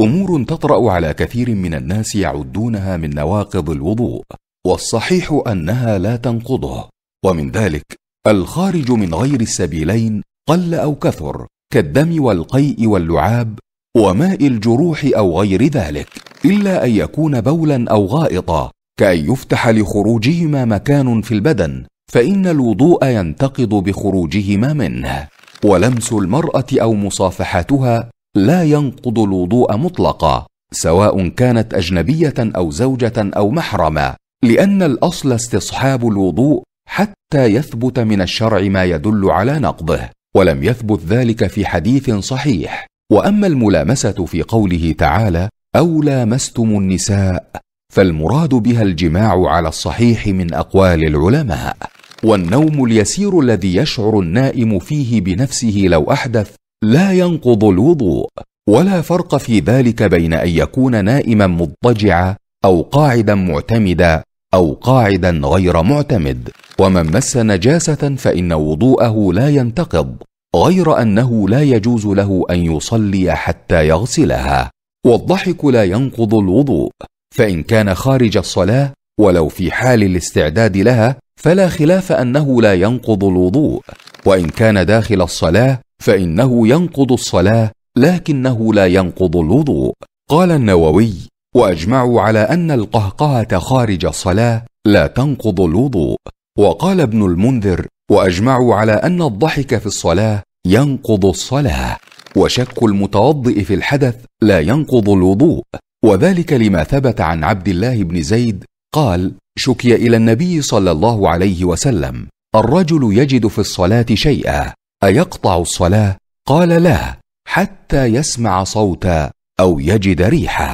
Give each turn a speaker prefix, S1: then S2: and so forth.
S1: امور تطرا على كثير من الناس يعدونها من نواقض الوضوء والصحيح انها لا تنقضه ومن ذلك الخارج من غير السبيلين قل او كثر كالدم والقيء واللعاب وماء الجروح او غير ذلك الا ان يكون بولا او غائطا كان يفتح لخروجهما مكان في البدن فان الوضوء ينتقض بخروجهما منه ولمس المراه او مصافحتها لا ينقض الوضوء مطلقا سواء كانت اجنبيه او زوجه او محرمه لان الاصل استصحاب الوضوء حتى يثبت من الشرع ما يدل على نقضه ولم يثبت ذلك في حديث صحيح واما الملامسه في قوله تعالى او لامستم النساء فالمراد بها الجماع على الصحيح من اقوال العلماء والنوم اليسير الذي يشعر النائم فيه بنفسه لو احدث لا ينقض الوضوء ولا فرق في ذلك بين ان يكون نائما مضطجعا او قاعدا معتمدا او قاعدا غير معتمد ومن مس نجاسه فان وضوءه لا ينتقض غير انه لا يجوز له ان يصلي حتى يغسلها والضحك لا ينقض الوضوء فان كان خارج الصلاه ولو في حال الاستعداد لها فلا خلاف انه لا ينقض الوضوء وان كان داخل الصلاه فانه ينقض الصلاه لكنه لا ينقض الوضوء قال النووي واجمعوا على ان القهقهه خارج الصلاه لا تنقض الوضوء وقال ابن المنذر واجمعوا على ان الضحك في الصلاه ينقض الصلاه وشك المتوضئ في الحدث لا ينقض الوضوء وذلك لما ثبت عن عبد الله بن زيد قال شكي الى النبي صلى الله عليه وسلم الرجل يجد في الصلاه شيئا ايقطع الصلاه قال لا حتى يسمع صوتا او يجد ريحا